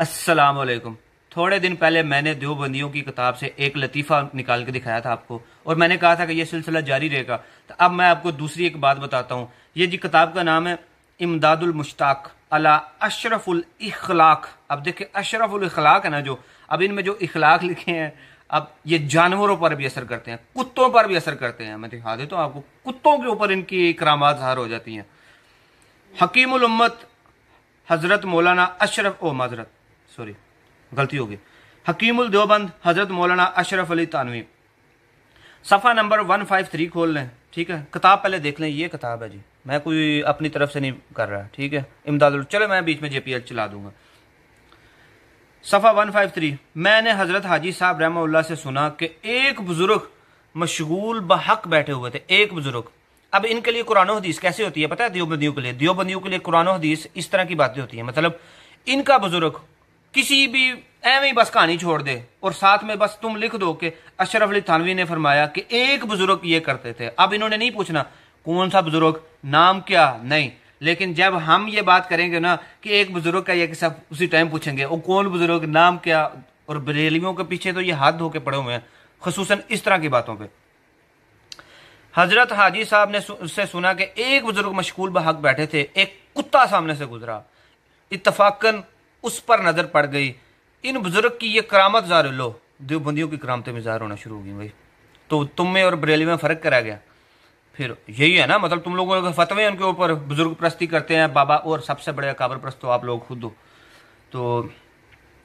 असलकुम थोड़े दिन पहले मैंने देवबंदियों की किताब से एक लतीफ़ा निकाल के दिखाया था आपको और मैंने कहा था कि यह सिलसिला जारी रहेगा तो अब मैं आपको दूसरी एक बात बताता हूँ ये जी किताब का नाम है इमदादुल मुश्ताक अला अशरफुल इखलाक अब देखिए अशरफुल इखलाक है ना जो अब इनमें जो इखलाक लिखे हैं अब ये जानवरों पर भी असर करते हैं कुत्तों पर भी असर करते हैं मैं दिखा देता हूँ आपको कुत्तों के ऊपर इनकी करामात जहर हो जाती हैं हकीमुल उम्मत हज़रत मौलाना अशरफ ओ माजरत सॉरी गलती होगी गई हकीमुल देवबंद हजरत मौलाना अशरफ अली तानवी सफ़ा नंबर वन फाइव थ्री खोल लें ठीक है किताब पहले देख लें ये किताब है जी मैं कोई अपनी तरफ से नहीं कर रहा ठीक है इमदाद चलो मैं बीच में जेपीएल चला दूंगा सफ़ा वन फाइव थ्री मैंने हज़रत हाजी साहब रहमा से सुना कि एक बुज़ुर्ग मशगूल बहक बैठे हुए थे एक बुज़ुर्ग अब इनके लिए कुरान हदीस कैसे होती है पता है दियोबंदियों के लिए दियोबंदियों के लिए कुरान हदीस इस तरह की बातें होती है मतलब इनका बुज़ुर्ग किसी भी एवं बस कहानी छोड़ दे और साथ में बस तुम लिख दो कि अशरफ अली थानवी ने फरमाया कि एक बुजुर्ग ये करते थे अब इन्होंने नहीं पूछना कौन सा बुजुर्ग नाम क्या नहीं लेकिन जब हम ये बात करेंगे ना कि एक बुजुर्ग का यह किस्सा उसी टाइम पूछेंगे वो कौन बुजुर्ग नाम क्या और बरेलियों के पीछे तो ये हाथ धो के पड़े हुए हैं खसूस इस तरह की बातों पर हजरत हाजी साहब ने सु, सुना कि एक बुजुर्ग मशगूल बहक बैठे थे एक कुत्ता सामने से गुजरा इतफाकन उस पर नज़र पड़ गई इन बुज़ुर्ग की ये करामत ज़ाहिर लो देवबंदियों की करामते में ज़ाहिर होना शुरू हो गई भाई तो तुम में और बरेली में फ़र्क करा गया फिर यही है ना मतलब तुम लोगों के फतवे उनके ऊपर बुज़ुर्ग प्रस्ती करते हैं बाबा और सबसे बड़े काबर प्रस्त हो आप लोग खुद हो तो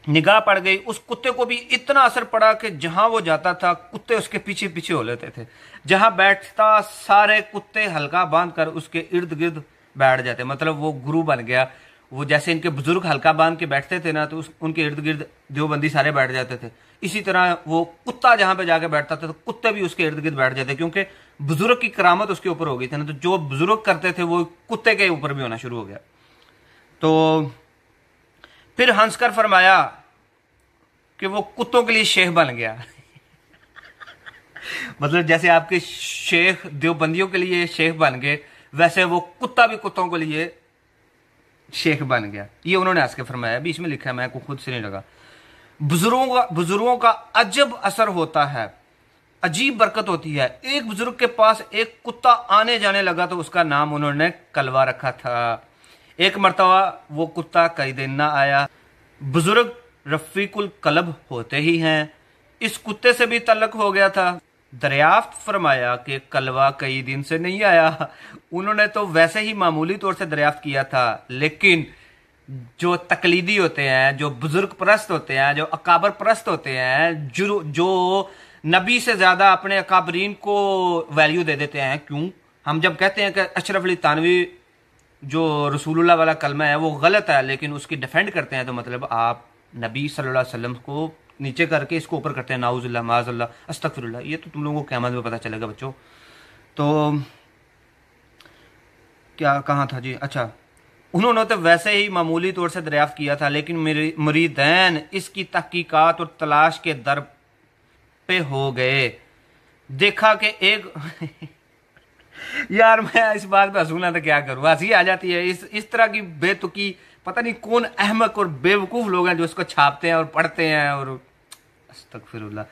निगाह पड़ गई उस कुत्ते को भी इतना असर पड़ा कि जहां वो जाता था कुत्ते उसके पीछे पीछे हो लेते थे जहां बैठता सारे कुत्ते हल्का बांध कर उसके इर्द गिर्द बैठ जाते मतलब वो गुरु बन गया वो जैसे इनके बुजुर्ग हल्का बांध के बैठते थे ना तो उनके इर्द गिर्द देवबंदी सारे बैठ जाते थे इसी तरह वो कुत्ता जहां पे जाके बैठता था तो कुत्ते भी उसके इर्द गिर्द बैठ जाते क्योंकि बुजुर्ग की करामत उसके ऊपर हो गई थी ना तो जो बुजुर्ग करते थे वो कुत्ते के ऊपर भी होना शुरू हो गया तो फिर हंसकर फरमाया कि वो कुत्तों के लिए शेख बन गया मतलब जैसे आपके शेख देवबंदियों के लिए शेख बन गए वैसे वो कुत्ता भी कुत्तों के लिए शेख बन गया ये उन्होंने आज के फरमाया बीच में लिखा है मैं को खुद से नहीं लगा बुजुर्गों का बुजुर्गों का अजब असर होता है अजीब बरकत होती है एक बुजुर्ग के पास एक कुत्ता आने जाने लगा तो उसका नाम उन्होंने कलवा रखा था एक मरतबा वो कुत्ता कई दिन ना आया बुजुर्ग रफीकुल कलब होते ही हैं इस कुत्ते से भी तलक हो गया था दरियाफ्त फरमाया कि कलवा कई दिन से नहीं आया उन्होंने तो वैसे ही मामूली तौर से दरियाफ्त किया था लेकिन जो तकलीदी होते हैं जो बुजुर्ग प्रस्त होते हैं जो अकाबर प्रस्त होते हैं जो जो नबी से ज्यादा अपने अकाबरीन को वैल्यू दे देते हैं क्यों हम जब कहते हैं कि अशरफ अली तानवी जो रसूलुल्लाह वाला कलमा है वो गलत है लेकिन उसकी डिफेंड करते हैं तो मतलब आप नबी सल्लल्लाहु अलैहि वसल्लम को नीचे करके इसको ऊपर करते हैं नाउजुल्ला माजल्ला अस्तफरल्ला ये तो तुम लोगों को कैमल में पता चलेगा बच्चों तो क्या कहाँ था जी अच्छा उन्होंने तो वैसे ही मामूली तौर से दरियाफ्त किया था लेकिन मेरी मरीदैन इसकी तहकीकात और तलाश के दर पे हो गए देखा कि एक यार मैं इस बात पे हंसूना तो क्या करूँ हंसी आ जाती है इस इस तरह की बेतुकी पता नहीं कौन अहमक और बेवकूफ़ लोग हैं जो इसको छापते हैं और पढ़ते हैं और फिर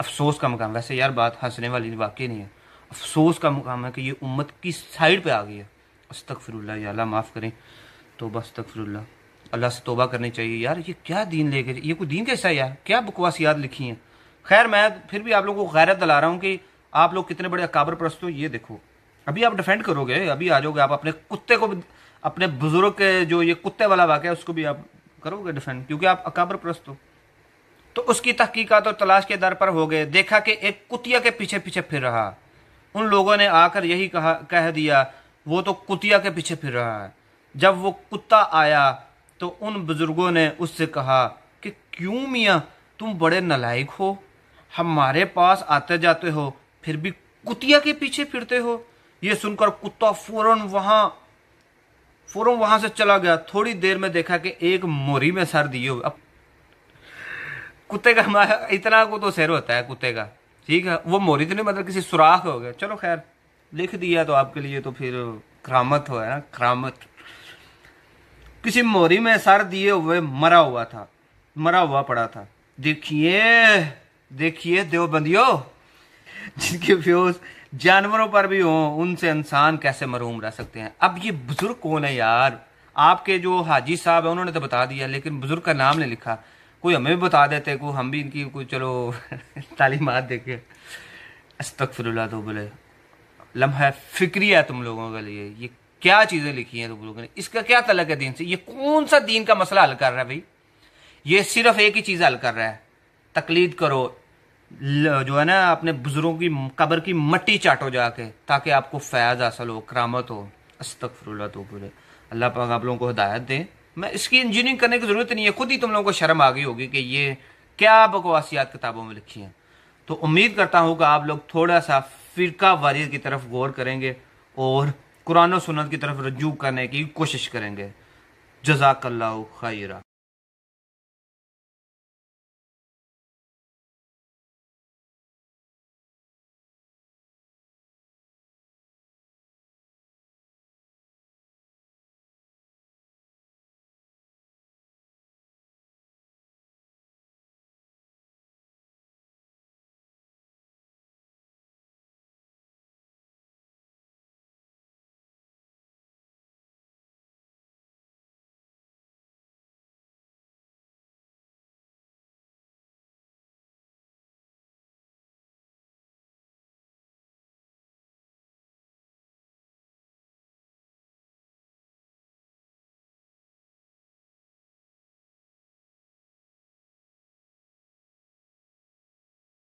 अफसोस का मकाम वैसे यार बात हंसने वाली वाकई नहीं है अफसोस का मकाम है कि ये उम्मत की साइड पे आ गई है अस्तक फिर अल्लाह माफ़ करें तोबा फिर अल्लाह से तोबा करनी चाहिए यार ये क्या दीन लेके ये कोई दीन कैसा है यार क्या बकवास याद लिखी है खैर मैं फिर भी आप लोगों को गैरत दिला रहा हूँ कि आप लोग कितने बड़े अकाबर परस्त हो ये देखो अभी आप डिफेंड करोगे अभी आ जाओगे आप अपने कुत्ते को भी अपने बुजुर्ग के जो ये कुत्ते वाला वाक़ है उसको भी आप करोगे डिफेंड क्योंकि आप अकाबर प्रस्त हो तो उसकी तहकीकत और तलाश के दर पर हो गए देखा कि एक कुतिया के पीछे पीछे फिर रहा उन लोगों ने आकर यही कहा कह दिया वो तो कुतिया के पीछे फिर रहा है जब वो कुत्ता आया तो उन बुजुर्गों ने उससे कहा कि क्यों मियाँ तुम बड़े नलायक हो हमारे पास आते जाते हो फिर भी कुतिया के पीछे फिरते हो ये सुनकर कुत्ता फौरन वहाँ फौरन वहां से चला गया थोड़ी देर में देखा कि एक मोरी में सर दिए हुए अब कुत्ते का हमारा इतना को तो सिर होता है कुत्ते का ठीक है वो मोरी तो नहीं मतलब किसी सुराख हो गया चलो खैर लिख दिया तो आपके लिए तो फिर करामत हो है ना करामत किसी मोरी में सर दिए हुए मरा हुआ था मरा हुआ पड़ा था देखिए देखिए देवबंदियों जिनके फ्यूज जानवरों पर भी हो उनसे इंसान कैसे मरूम रह सकते हैं अब ये बुजुर्ग कौन है यार आपके जो हाजी साहब है उन्होंने तो बता दिया लेकिन बुजुर्ग का नाम नहीं लिखा कोई हमें भी बता देते को हम भी इनकी कोई चलो तालीमत देखे अस्तफरल्ला तो बोले लम्हा फिक्री है तुम लोगों के लिए ये क्या चीज़ें लिखी हैं तुम लोगों ने इसका क्या तलक है दीन से ये कौन सा दीन का मसला हल कर रहा है भाई ये सिर्फ एक ही चीज़ हल कर रहा है तकलीद करो जो है ना अपने बुजुर्गों की कब्र की मट्टी चाटो जाके ताकि आपको फैज़ हासिल हो करामत हो अस्तफरुल्ला तो बोले अल्लाह पाक आप लोगों को हदायत दे मैं इसकी इंजीनियरिंग करने की ज़रूरत नहीं है खुद ही तुम लोगों को शर्म आ गई होगी कि ये क्या बकवासियात किताबों में लिखी हैं तो उम्मीद करता हूँ कि आप लोग थोड़ा सा फ़िरका वारी की तरफ गौर करेंगे और कुरान सुनत की तरफ रजू करने की कोशिश करेंगे जजाकल्ला खैरा